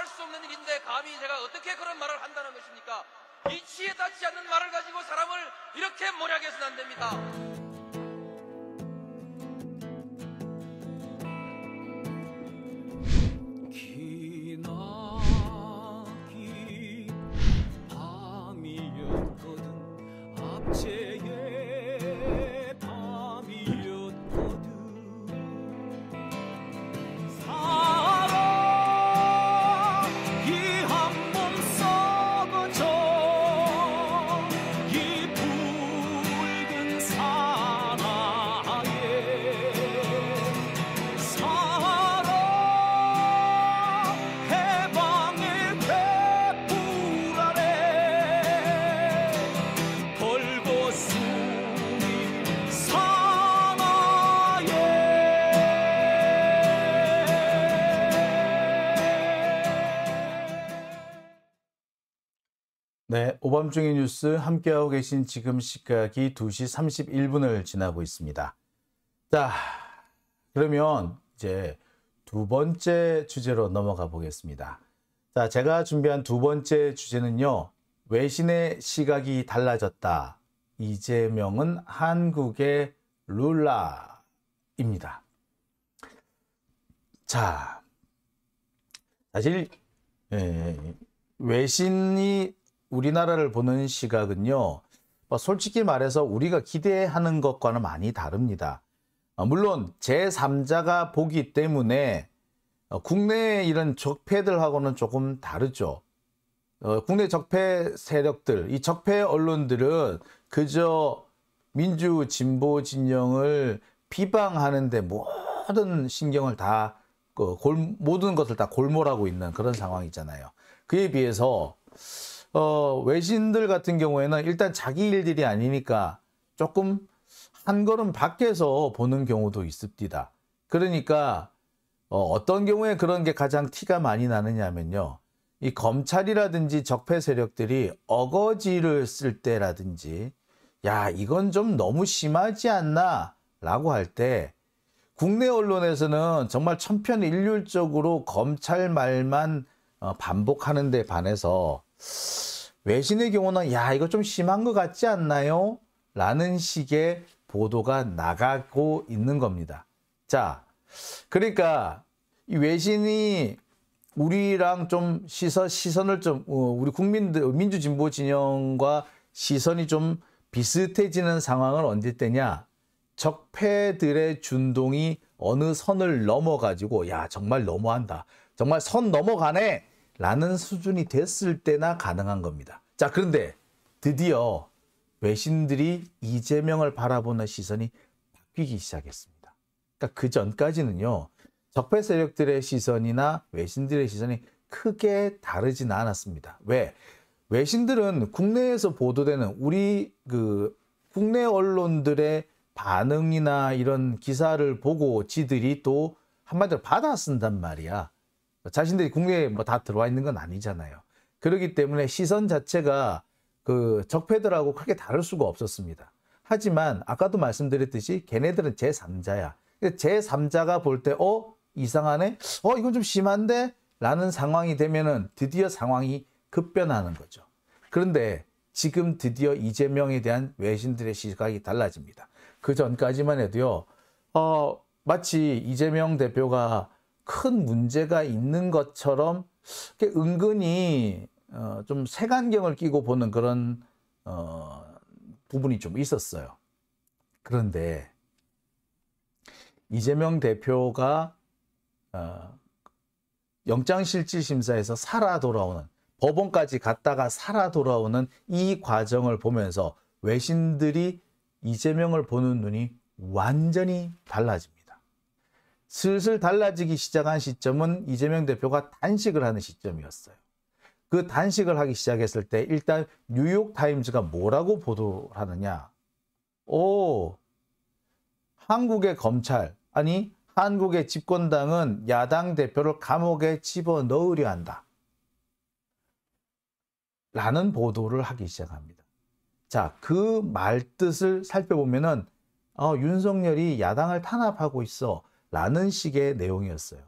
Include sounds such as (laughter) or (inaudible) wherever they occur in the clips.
할 수 없는 일인데 감히 제가 어떻게 그런 말을 한다는 것입니까? 이치에 닿지 않는 말을 가지고 사람을 이렇게 모략해서는 안 됩니다. 네, 오밤중의 뉴스 함께하고 계신 지금 시각이 2시 31분을 지나고 있습니다. 자, 그러면 이제 두 번째 주제로 넘어가 보겠습니다. 자, 제가 준비한 두 번째 주제는요. 외신의 시각이 달라졌다. 이재명은 한국의 룰라입니다. 자, 사실 예, 외신이 우리나라를 보는 시각은요, 뭐 솔직히 말해서 우리가 기대하는 것과는 많이 다릅니다. 어, 물론 제3자가 보기 때문에 어, 국내 의 이런 적폐들하고는 조금 다르죠. 어, 국내 적폐 세력들, 이 적폐 언론들은 그저 민주 진보 진영을 비방하는데 모든 신경을 다 그 골, 모든 것을 다 골몰하고 있는 그런 상황이잖아요. 그에 비해서 어, 외신들 같은 경우에는 일단 자기 일들이 아니니까 조금 한 걸음 밖에서 보는 경우도 있습니다. 그러니까 어, 떤 경우에 그런 게 가장 티가 많이 나느냐면요. 이 검찰이라든지 적폐 세력들이 어거지를 쓸 때라든지 야 이건 좀 너무 심하지 않나 라고 할 때 국내 언론에서는 정말 천편일률적으로 검찰 말만 어, 반복하는 데 반해서 외신의 경우는 야 이거 좀 심한 것 같지 않나요? 라는 식의 보도가 나가고 있는 겁니다. 자, 그러니까 이 외신이 우리랑 좀 시선 시선을 좀 어, 우리 국민들 민주 진보 진영과 시선이 좀 비슷해지는 상황을 언제 때냐? 적폐들의 준동이 어느 선을 넘어 가지고 야 정말 너무한다. 정말 선 넘어가네. 라는 수준이 됐을 때나 가능한 겁니다. 자, 그런데 드디어 외신들이 이재명을 바라보는 시선이 바뀌기 시작했습니다. 그러니까 그 전까지는요. 적폐 세력들의 시선이나 외신들의 시선이 크게 다르진 않았습니다. 왜? 외신들은 국내에서 보도되는 우리 그 국내 언론들의 반응이나 이런 기사를 보고 지들이 또 한마디로 받아 쓴단 말이야. 자신들이 국내에 뭐 다 들어와 있는 건 아니잖아요. 그러기 때문에 시선 자체가 그 적폐들하고 크게 다를 수가 없었습니다. 하지만 아까도 말씀드렸듯이 걔네들은 제3자야. 제3자가 볼 때 어? 이상하네? 어? 이건 좀 심한데? 라는 상황이 되면은 드디어 상황이 급변하는 거죠. 그런데 지금 드디어 이재명에 대한 외신들의 시각이 달라집니다. 그 전까지만 해도요. 어, 마치 이재명 대표가 큰 문제가 있는 것처럼 은근히 어, 좀 색안경을 끼고 보는 그런 어, 부분이 좀 있었어요. 그런데 이재명 대표가 어, 영장실질심사에서 살아 돌아오는 법원까지 갔다가 살아 돌아오는 이 과정을 보면서 외신들이 이재명을 보는 눈이 완전히 달라집니다. 슬슬 달라지기 시작한 시점은 이재명 대표가 단식을 하는 시점이었어요. 그 단식을 하기 시작했을 때 일단 뉴욕타임즈가 뭐라고 보도를 하느냐. 오, 한국의 검찰, 아니 한국의 집권당은 야당 대표를 감옥에 집어넣으려 한다. 라는 보도를 하기 시작합니다. 자, 그 말뜻을 살펴보면 은 어, 윤석열이 야당을 탄압하고 있어. 라는 식의 내용이었어요.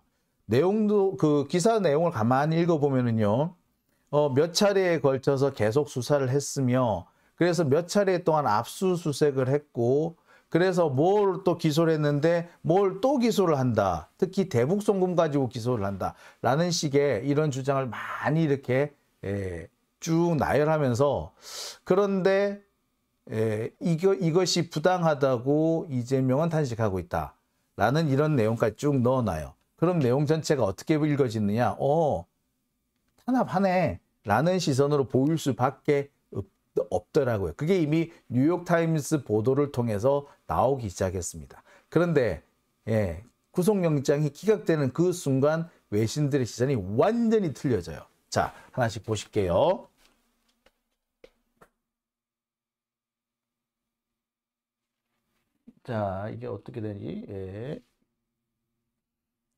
내용도 그 기사 내용을 가만히 읽어보면은요. 어, 몇 차례에 걸쳐서 계속 수사를 했으며 그래서 몇 차례 동안 압수수색을 했고 그래서 뭘 또 기소를 했는데 뭘 또 기소를 한다. 특히 대북 송금 가지고 기소를 한다. 라는 식의 이런 주장을 많이 이렇게 예, 쭉 나열하면서 그런데 예, 이거, 이것이 부당하다고 이재명은 탄식하고 있다. 라는 이런 내용까지 쭉 넣어놔요. 그럼 내용 전체가 어떻게 읽어지느냐? 어, 탄압하네. 라는 시선으로 보일 수밖에 없더라고요. 그게 이미 뉴욕타임스 보도를 통해서 나오기 시작했습니다. 그런데 예, 구속영장이 기각되는 그 순간 외신들의 시선이 완전히 틀려져요. 자, 하나씩 보실게요. 자, 이게 어떻게 되니? 예.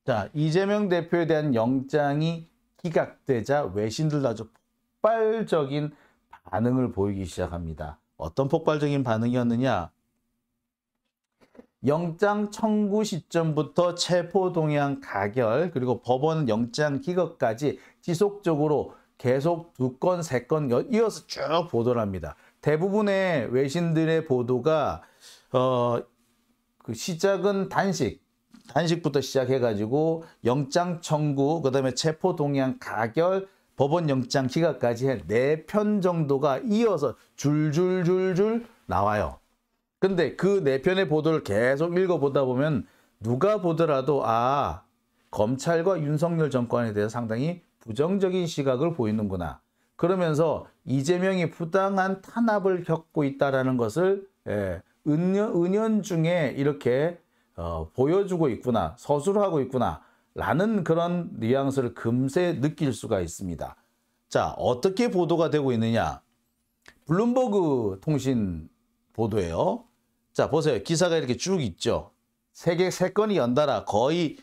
자, 이재명 대표에 대한 영장이 기각되자 외신들 아주 폭발적인 반응을 보이기 시작합니다. 어떤 폭발적인 반응이었느냐? 영장 청구 시점부터 체포 동향 가결 그리고 법원 영장 기각까지 지속적으로 계속 두 건, 세 건 이어서 쭉 보도를 합니다. 대부분의 외신들의 보도가 어, 그 시작은 단식, 단식부터 시작해가지고 영장 청구, 그 다음에 체포 동향 가결, 법원 영장 기각까지 해네 편 정도가 이어서 줄줄줄줄 나와요. 근데 그 네 편의 보도를 계속 읽어보다 보면 누가 보더라도 아 검찰과 윤석열 정권에 대해서 상당히 부정적인 시각을 보이는구나. 그러면서 이재명이 부당한 탄압을 겪고 있다라는 것을 예, 은연, 은연 중에 이렇게 어, 보여주고 있구나, 서술하고 있구나 라는 그런 뉘앙스를 금세 느낄 수가 있습니다. 자, 어떻게 보도가 되고 있느냐? 블룸버그 통신 보도예요. 자, 보세요. 기사가 이렇게 쭉 있죠. 세계 세 건이 연달아 거의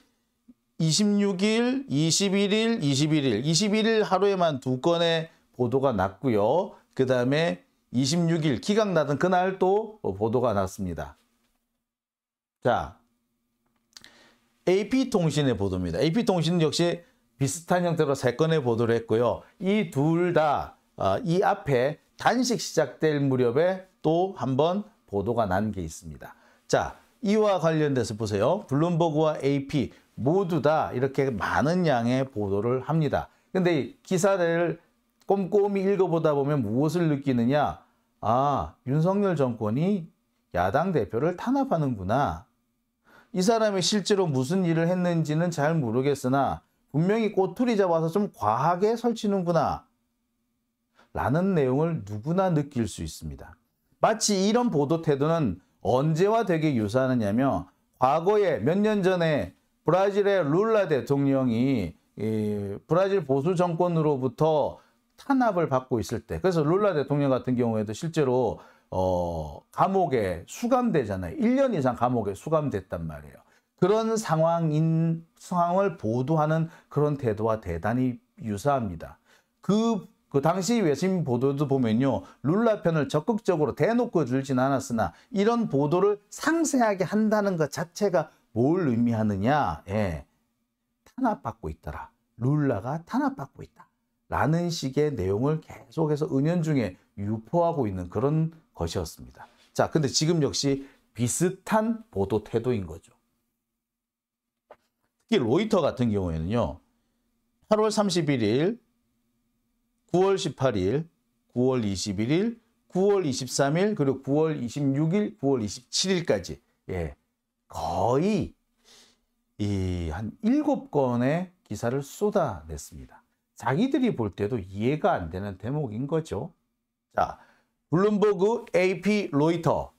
26일, 21일, 21일, 21일 하루에만 두 건의 보도가 났고요. 그 다음에 26일 기각나던 그날 또 보도가 났습니다. 자, AP통신의 보도입니다. AP통신은 역시 비슷한 형태로 세 건의 보도를 했고요. 이 둘 다이 아, 앞에 단식 시작될 무렵에 또 한번 보도가 난 게 있습니다. 자, 이와 관련돼서 보세요. 블룸버그와 AP 모두 다 이렇게 많은 양의 보도를 합니다. 근데 기사를 꼼꼼히 읽어보다 보면 무엇을 느끼느냐? 아, 윤석열 정권이 야당 대표를 탄압하는구나. 이 사람이 실제로 무슨 일을 했는지는 잘 모르겠으나 분명히 꼬투리 잡아서 좀 과하게 설치는구나. 라는 내용을 누구나 느낄 수 있습니다. 마치 이런 보도 태도는 언제와 되게 유사하느냐며 과거에 몇 년 전에 브라질의 룰라 대통령이 브라질 보수 정권으로부터 탄압을 받고 있을 때 그래서 룰라 대통령 같은 경우에도 실제로 어, 감옥에 수감되잖아요. 1년 이상 감옥에 수감됐단 말이에요. 그런 상황인 상황을 보도하는 그런 태도와 대단히 유사합니다. 그, 그 당시 외신 보도도 보면요. 룰라 편을 적극적으로 대놓고 줄진 않았으나 이런 보도를 상세하게 한다는 것 자체가 뭘 의미하느냐. 예. 탄압받고 있더라. 룰라가 탄압받고 있다. 라는 식의 내용을 계속해서 은연중에 유포하고 있는 그런 것이었습니다. 자, 근데 지금 역시 비슷한 보도 태도인 거죠. 특히 로이터 같은 경우에는요. 8월 31일, 9월 18일, 9월 21일, 9월 23일, 그리고 9월 26일, 9월 27일까지 예, 거의 이 한 7건의 기사를 쏟아냈습니다. 자기들이 볼 때도 이해가 안 되는 대목인 거죠. 자, 블룸버그, AP, 로이터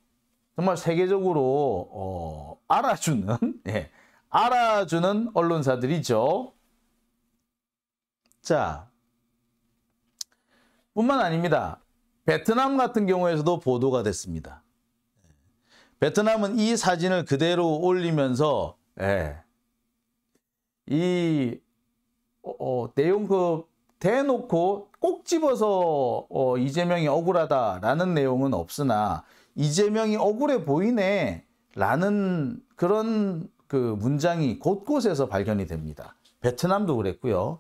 정말 세계적으로 어, 알아주는 (laughs) 예, 알아주는 언론사들이죠. 자, 뿐만 아닙니다. 베트남 같은 경우에서도 보도가 됐습니다. 베트남은 이 사진을 그대로 올리면서 예, 이 어, 어, 내용 그 대놓고 꼭 집어서 어, 이재명이 억울하다라는 내용은 없으나 이재명이 억울해 보이네 라는 그런 그 문장이 곳곳에서 발견이 됩니다. 베트남도 그랬고요.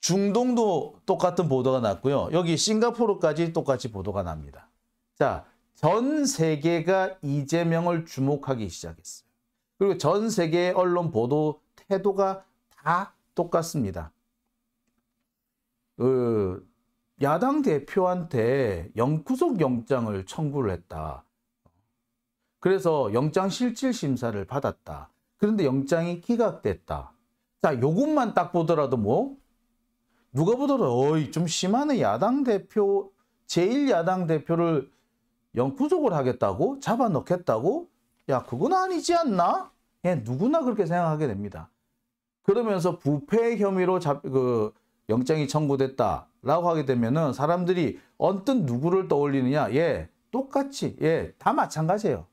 중동도 똑같은 보도가 났고요. 여기 싱가포르까지 똑같이 보도가 납니다. 자, 전 세계가 이재명을 주목하기 시작했어요. 그리고 전 세계 언론 보도 태도가 다 똑같습니다. 그 야당 대표한테 영구속 영장을 청구를 했다. 그래서 영장 실질 심사를 받았다. 그런데 영장이 기각됐다. 자, 요것만 딱 보더라도 뭐 누가 보더라도 어이 좀 심하네 야당 대표 제1야당 대표를 영구속을 하겠다고 잡아넣겠다고 야 그건 아니지 않나? 예, 누구나 그렇게 생각하게 됩니다. 그러면서 부패 혐의로 잡, 그 영장이 청구됐다라고 하게 되면은 사람들이 언뜻 누구를 떠올리느냐? 예, 똑같이 예, 다 마찬가지예요.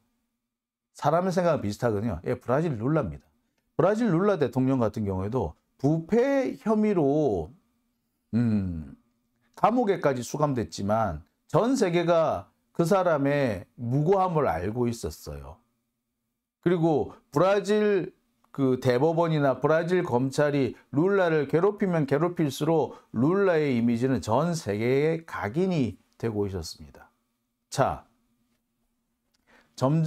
사람의 생각은 비슷하거든요. 예, 브라질 룰라입니다. 브라질 룰라 대통령 같은 경우에도 부패 혐의로 음, 감옥에까지 수감됐지만 전 세계가 그 사람의 무고함을 알고 있었어요. 그리고 브라질 그 대법원이나 브라질 검찰이 룰라를 괴롭히면 괴롭힐수록 룰라의 이미지는 전 세계에 각인이 되고 있었습니다. 자, 점,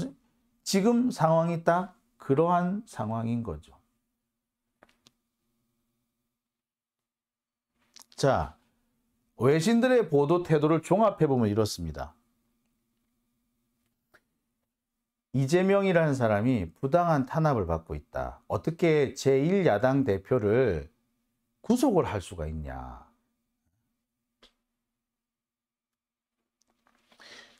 지금 상황이 딱 그러한 상황인 거죠. 자, 외신들의 보도 태도를 종합해보면 이렇습니다. 이재명이라는 사람이 부당한 탄압을 받고 있다. 어떻게 제1야당 대표를 구속을 할 수가 있냐.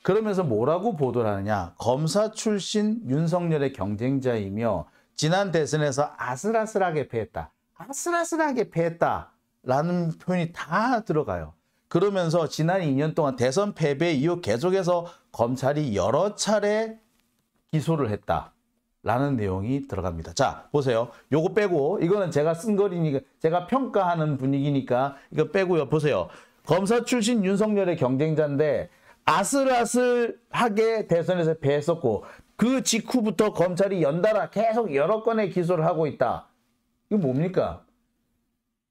그러면서 뭐라고 보도를 하느냐. 검사 출신 윤석열의 경쟁자이며 지난 대선에서 아슬아슬하게 패했다. 아슬아슬하게 패했다. 라는 표현이 다 들어가요. 그러면서 지난 2년 동안 대선 패배 이후 계속해서 검찰이 여러 차례 기소를 했다. 라는 내용이 들어갑니다. 자, 보세요. 요거 빼고 이거는 제가 쓴 거리니까 제가 평가하는 분위기니까 이거 빼고요. 보세요. 검사 출신 윤석열의 경쟁자인데 아슬아슬하게 대선에서 패했었고 그 직후부터 검찰이 연달아 계속 여러 건의 기소를 하고 있다. 이거 뭡니까?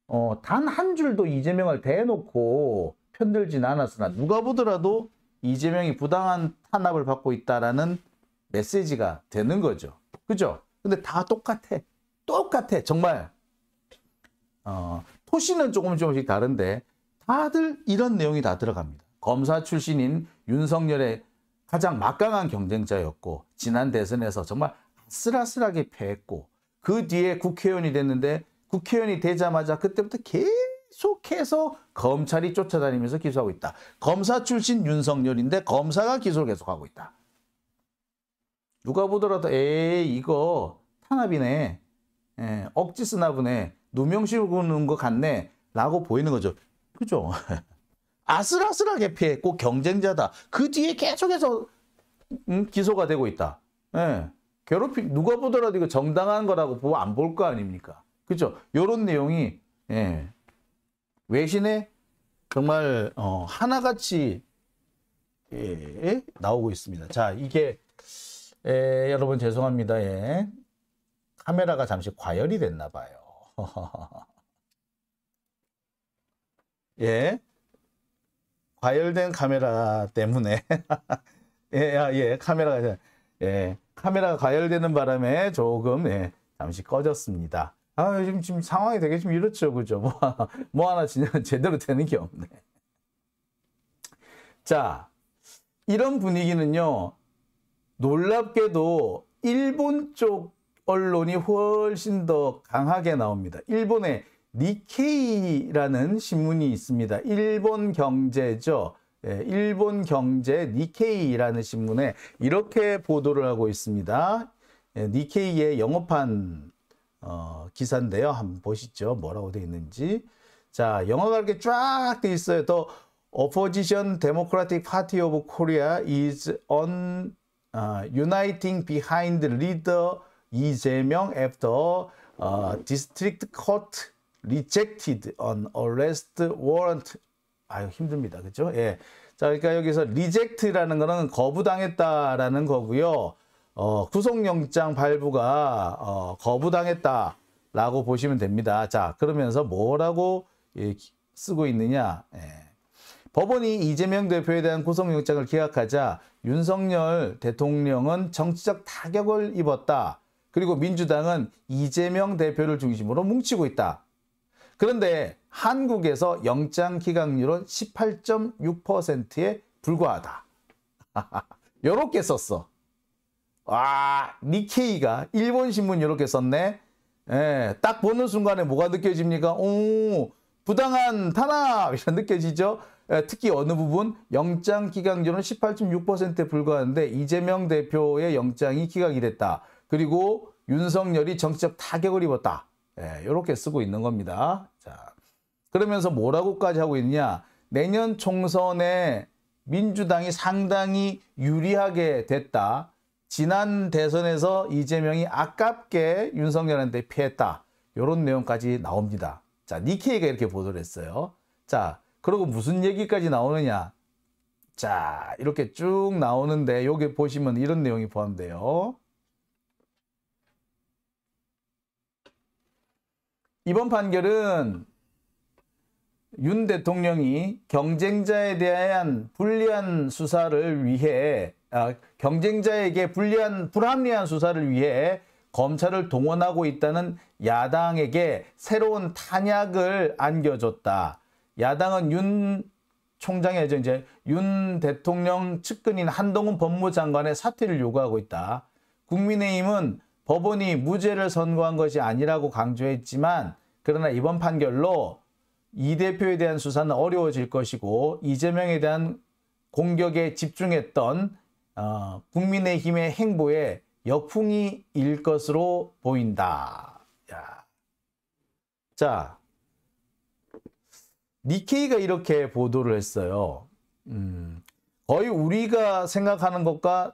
어, 단 한 줄도 이재명을 대놓고 편들진 않았으나 누가 보더라도 이재명이 부당한 탄압을 받고 있다라는 메시지가 되는 거죠. 그죠? 근데 다 똑같아. 똑같아. 정말. 어, 토시는 조금 조금씩 다른데 다들 이런 내용이 다 들어갑니다. 검사 출신인 윤석열의 가장 막강한 경쟁자였고 지난 대선에서 정말 쓰라쓰라하게 패했고 그 뒤에 국회의원이 됐는데 국회의원이 되자마자 그때부터 계속해서 검찰이 쫓아다니면서 기소하고 있다. 검사 출신 윤석열인데 검사가 기소를 계속하고 있다. 누가 보더라도 에이 이거 탄압이네. 예, 억지 쓰나 보네. 누명 씌우는 것 같네. 라고 보이는 거죠. 그죠? (laughs) 아슬아슬하게 피해꼭 경쟁자다. 그 뒤에 계속해서 음, 기소가 되고 있다. 에, 예. 괴롭히 누가 보더라도 이거 정당한 거라고 보고 안볼 거 아닙니까? 그죠? 요런 내용이 예. 외신에 정말 어, 하나같이 예, 나오고 있습니다. 자, 이게 에, 예, 여러분 죄송합니다. 예. 카메라가 잠시 과열이 됐나 봐요. (laughs) 예. 과열된 카메라 때문에 (laughs) 예, 아, 예, 카메라가 예, 카메라가 과열되는 바람에 조금 예, 잠시 꺼졌습니다. 아, 요즘 지금 상황이 되게 좀 이렇죠. 그죠? 뭐, (laughs) 뭐 하나 진짜 제대로 되는 게 없네. 자, 이런 분위기는요. 놀랍게도 일본 쪽 언론이 훨씬 더 강하게 나옵니다. 일본의 니케이라는 신문이 있습니다. 일본 경제죠. 예, 일본 경제 니케이라는 신문에 이렇게 보도를 하고 있습니다. 예, 니케이의 영업한 어, 기사인데요. 한번 보시죠. 뭐라고 되어 있는지. 자, 영어가 이렇게 쫙 되어 있어요. 또 Opposition Democratic Party of Korea is on uh, uniting behind leader 이재명 after uh, district court rejected an arrest warrant. 아유 힘듭니다. 그죠? 렇 예. 자, 그러니까 여기서 reject라는 거는 거부당했다라는 거고요. 어, 구속영장 발부가 어, 거부당했다라고 보시면 됩니다. 자, 그러면서 뭐라고 예, 쓰고 있느냐? 예. 법원이 이재명 대표에 대한 구속영장을 기각하자 윤석열 대통령은 정치적 타격을 입었다. 그리고 민주당은 이재명 대표를 중심으로 뭉치고 있다. 그런데 한국에서 영장 기각률은 18.6%에 불과하다. (laughs) 요렇게 썼어. 와, 니케이가 일본 신문 요렇게 썼네. 예, 딱 보는 순간에 뭐가 느껴집니까? 오, 부당한 탄압 이런 느껴지죠? 특히 어느 부분 영장 기각률은 18.6%에 불과한데 이재명 대표의 영장이 기각이 됐다. 그리고 윤석열이 정치적 타격을 입었다. 예, 이렇게 쓰고 있는 겁니다. 자, 그러면서 뭐라고까지 하고 있냐? 내년 총선에 민주당이 상당히 유리하게 됐다. 지난 대선에서 이재명이 아깝게 윤석열한테 피했다. 이런 내용까지 나옵니다. 자, 니케이가 이렇게 보도를 했어요. 자, 그리고 무슨 얘기까지 나오느냐. 자, 이렇게 쭉 나오는데 여기 보시면 이런 내용이 포함돼요. 이번 판결은 윤 대통령이 경쟁자에 대한 불리한 수사를 위해 아, 경쟁자에게 불리한 불합리한 수사를 위해 검찰을 동원하고 있다는 야당에게 새로운 탄약을 안겨줬다. 야당은 윤 총장의 이제 윤 대통령 측근인 한동훈 법무장관의 사퇴를 요구하고 있다. 국민의힘은 법원이 무죄를 선고한 것이 아니라고 강조했지만 그러나 이번 판결로 이 대표에 대한 수사는 어려워질 것이고 이재명에 대한 공격에 집중했던 어, 국민의힘의 행보에 역풍이 일 것으로 보인다. 야. 자, 니케이가 이렇게 보도를 했어요. 음, 거의 우리가 생각하는 것과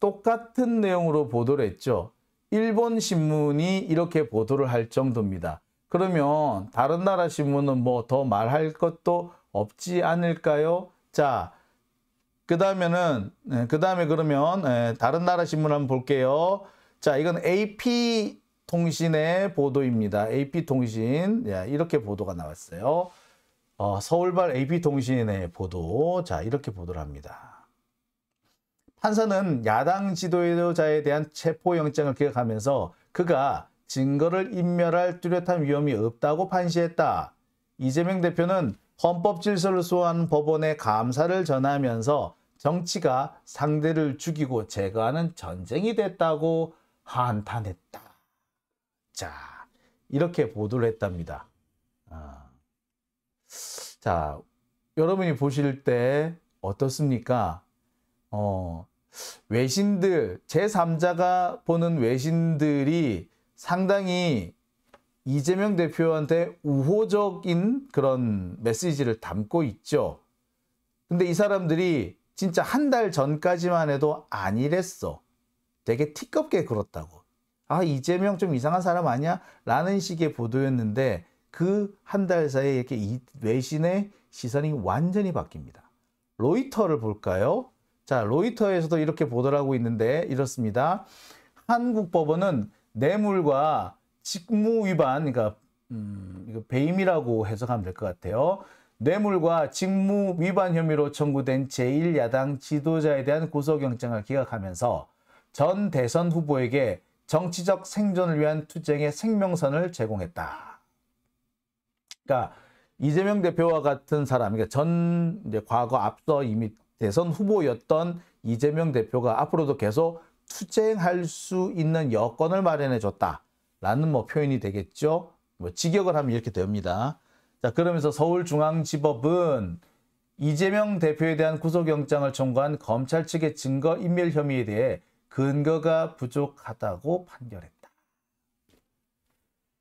똑같은 내용으로 보도를 했죠. 일본 신문이 이렇게 보도를 할 정도입니다. 그러면 다른 나라 신문은 뭐 더 말할 것도 없지 않을까요? 자, 그 다음에는 네, 그 다음에 그러면 네, 다른 나라 신문 한번 볼게요. 자, 이건 AP 통신의 보도입니다. AP 통신 예, 이렇게 보도가 나왔어요. 어, 서울발 AP통신의 보도 자 이렇게 보도를 합니다. 판사는 야당 지도자에 대한 체포영장을 기억하면서 그가 증거를 인멸할 뚜렷한 위험이 없다고 판시했다. 이재명 대표는 헌법 질서를 소환 하 법원에 감사를 전하면서 정치가 상대를 죽이고 제거하는 전쟁이 됐다고 한탄했다. 자, 이렇게 보도를 했답니다. 아. 자, 여러분이 보실 때 어떻습니까? 어, 외신들, 제3자가 보는 외신들이 상당히 이재명 대표한테 우호적인 그런 메시지를 담고 있죠. 근데 이 사람들이 진짜 한 달 전까지만 해도 아니랬어. 되게 티껍게 그렇다고. 아, 이재명 좀 이상한 사람 아니야? 라는 식의 보도였는데 그한달 사이에 이렇게 외신의 시선이 완전히 바뀝니다. 로이터를 볼까요? 자, 로이터에서도 이렇게 보도를 하고 있는데 이렇습니다. 한국 법원은 뇌물과 직무 위반, 그러니까 음, 배임이라고 해석하면 될 것 같아요. 뇌물과 직무 위반 혐의로 청구된 제1야당 지도자에 대한 구속영장을 기각하면서 전 대선 후보에게 정치적 생존을 위한 투쟁의 생명선을 제공했다. 그러니까 이재명 대표와 같은 사람, 그러니까 전 이제 과거 앞서 이미 대선 후보였던 이재명 대표가 앞으로도 계속 투쟁할 수 있는 여건을 마련해 줬다라는 뭐 표현이 되겠죠. 뭐 직역을 하면 이렇게 됩니다. 자 그러면서 서울중앙지법은 이재명 대표에 대한 구속영장을 청구한 검찰 측의 증거 인멸 혐의에 대해 근거가 부족하다고 판결했다.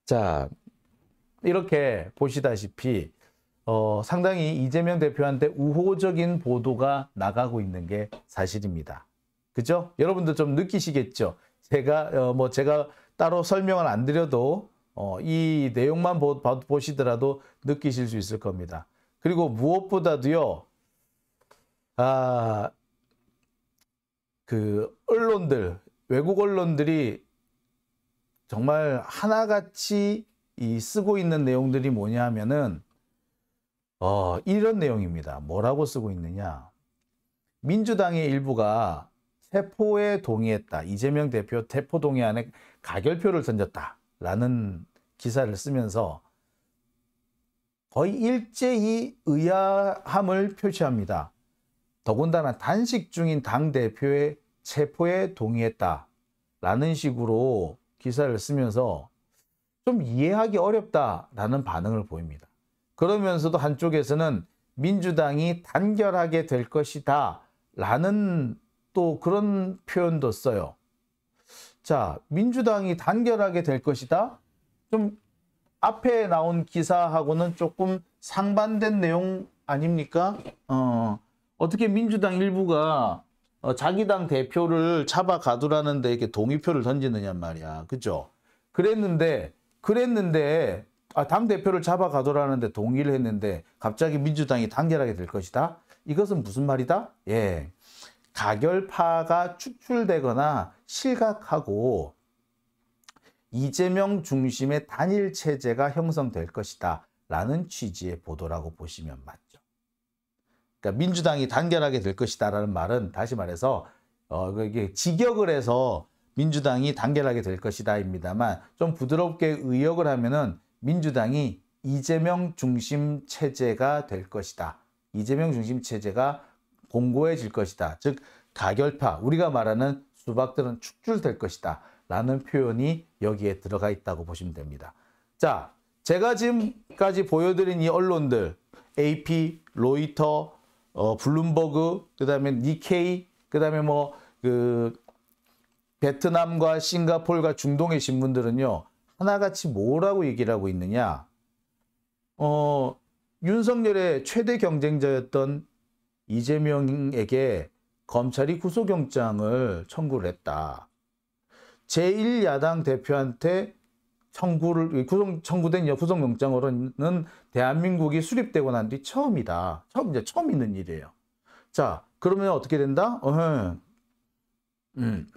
자, 이렇게 보시다시피 어, 상당히 이재명 대표한테 우호적인 보도가 나가고 있는 게 사실입니다. 그죠? 여러분도 좀 느끼시겠죠? 제가 어, 뭐 제가 따로 설명을 안 드려도 어, 이 내용만 보, 보시더라도 느끼실 수 있을 겁니다. 그리고 무엇보다도요. 아, 그 언론들 외국 언론들이 정말 하나같이 이 쓰고 있는 내용들이 뭐냐면은 하 어, 이런 내용입니다. 뭐라고 쓰고 있느냐? 민주당의 일부가 세포에 동의했다. 이재명 대표 태포 동의안에 가결표를 던졌다라는 기사를 쓰면서 거의 일제히 의아함을 표시합니다. 더군다나 단식 중인 당 대표의 체포에 동의했다라는 식으로 기사를 쓰면서 좀 이해하기 어렵다라는 반응을 보입니다. 그러면서도 한쪽에서는 민주당이 단결하게 될 것이다 라는 또 그런 표현도 써요. 자, 민주당이 단결하게 될 것이다? 좀 앞에 나온 기사하고는 조금 상반된 내용 아닙니까? 어, 어떻게 민주당 일부가 어, 자기 당 대표를 잡아 가두라는데 이렇게 동의표를 던지느냐 말이야. 그죠? 그랬는데 그랬는데 아, 당대표를 잡아가더라는데 동의를 했는데 갑자기 민주당이 단결하게 될 것이다? 이것은 무슨 말이다? 예. 가결파가 축출되거나 실각하고 이재명 중심의 단일 체제가 형성될 것이다. 라는 취지의 보도라고 보시면 맞죠. 그러니까 민주당이 단결하게 될 것이다 라는 말은 다시 말해서 어, 이게 직역을 해서 민주당이 단결하게 될 것이다입니다만 좀 부드럽게 의역을 하면은 민주당이 이재명 중심 체제가 될 것이다. 이재명 중심 체제가 공고해질 것이다. 즉 가결파 우리가 말하는 수박들은 축출될 것이다. 라는 표현이 여기에 들어가 있다고 보시면 됩니다. 자, 제가 지금까지 보여드린 이 언론들 AP, 로이터, 어, 블룸버그, 그다음에 니케이, 그다음에 뭐그 베트남과 싱가폴과 중동의신 분들은요. 하나같이 뭐라고 얘기를 하고 있느냐. 어, 윤석열의 최대 경쟁자였던 이재명에게 검찰이 구속영장을 청구를 했다. 제1야당 대표한테 청구를 구속, 청구된 구속영장으로는 대한민국이 수립되고 난 뒤 처음이다. 처음 이제 처음 있는 일이에요. 자 그러면 어떻게 된다? 어흥. 음.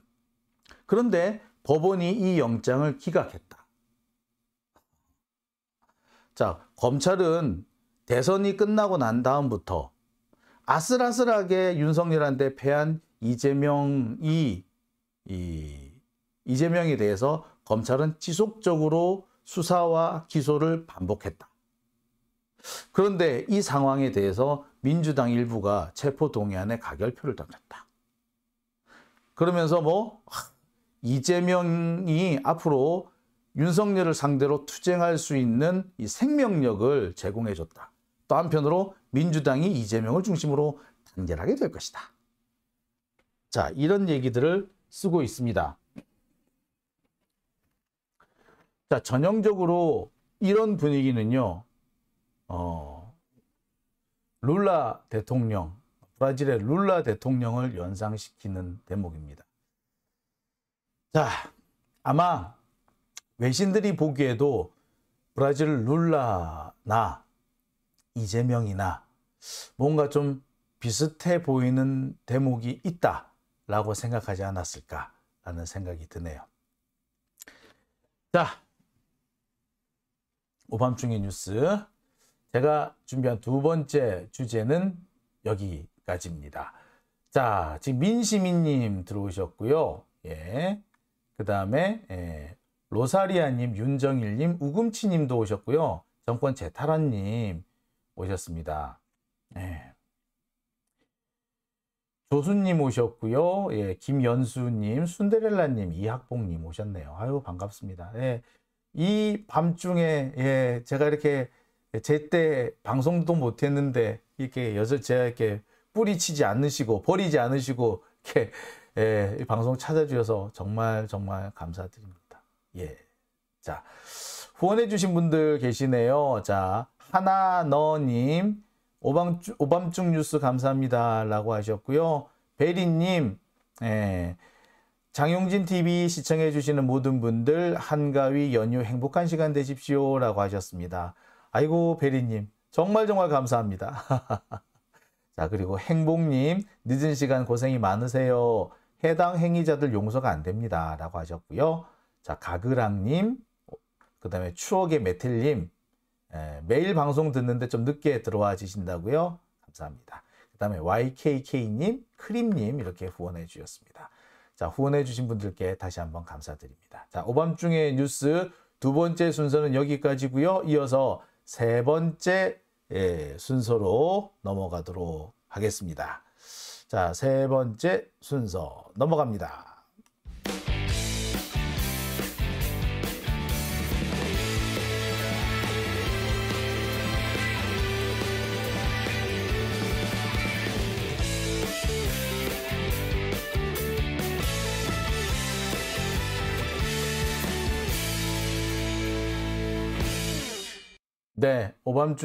그런데 법원이 이 영장을 기각했다. 자, 검찰은 대선이 끝나고 난 다음부터 아슬아슬하게 윤석열한테 패한 이재명이 이, 이재명에 대해서 검찰은 지속적으로 수사와 기소를 반복했다. 그런데 이 상황에 대해서 민주당 일부가 체포동의안에 가결표를 던졌다. 그러면서 뭐 이재명이 앞으로 윤석열을 상대로 투쟁할 수 있는 이 생명력을 제공해 줬다. 또 한편으로 민주당이 이재명을 중심으로 단결하게 될 것이다. 자, 이런 얘기들을 쓰고 있습니다. 자, 전형적으로 이런 분위기는요. 어, 룰라 대통령, 브라질의 룰라 대통령을 연상시키는 대목입니다. 자, 아마 외신들이 보기에도 브라질 룰라나 이재명이나 뭔가 좀 비슷해 보이는 대목이 있다라고 생각하지 않았을까라는 생각이 드네요. 자, 오밤중의 뉴스. 제가 준비한 두 번째 주제는 여기까지입니다. 자, 지금 민시민님 들어오셨고요. 예. 그 다음에 예, 로사리아님, 윤정일님, 우금치님도 오셨고요. 정권 재타라님 오셨습니다. 예. 조수님 오셨고요. 예, 김연수님, 순데렐라님, 이학봉님 오셨네요. 아유 반갑습니다. 예, 이 밤중에 예, 제가 이렇게 제때 방송도 못했는데 이렇게 여자 제가 이렇게 뿌리치지 않으시고 버리지 않으시고 이렇게 예, 이 방송 찾아주셔서 정말 정말 감사드립니다. 예. 자, 후원해주신 분들 계시네요. 자, 하나너님, 오밤중, 오밤중 뉴스 감사합니다. 라고 하셨고요. 베리님, 예. 장용진 TV 시청해 주시는 모든 분들 한가위 연휴 행복한 시간 되십시오 라고 하셨습니다. 아이고 베리님 정말 정말 감사합니다. (laughs) 자 그리고 행복님 늦은 시간 고생이 많으세요. 해당 행위자들 용서가 안 됩니다. 라고 하셨고요. 자, 가그랑님, 그 다음에 추억의 메틸님, 에, 예, 매일 방송 듣는데 좀 늦게 들어와 주신다고요. 감사합니다. 그 다음에 YKK님, 크림님 이렇게 후원해 주셨습니다. 자, 후원해 주신 분들께 다시 한번 감사드립니다. 자, 오밤중의 뉴스 두 번째 순서는 여기까지고요. 이어서 세 번째 예, 순서로 넘어가도록 하겠습니다. 자, 세 번째 순서 넘어갑니다. 네, 오밤중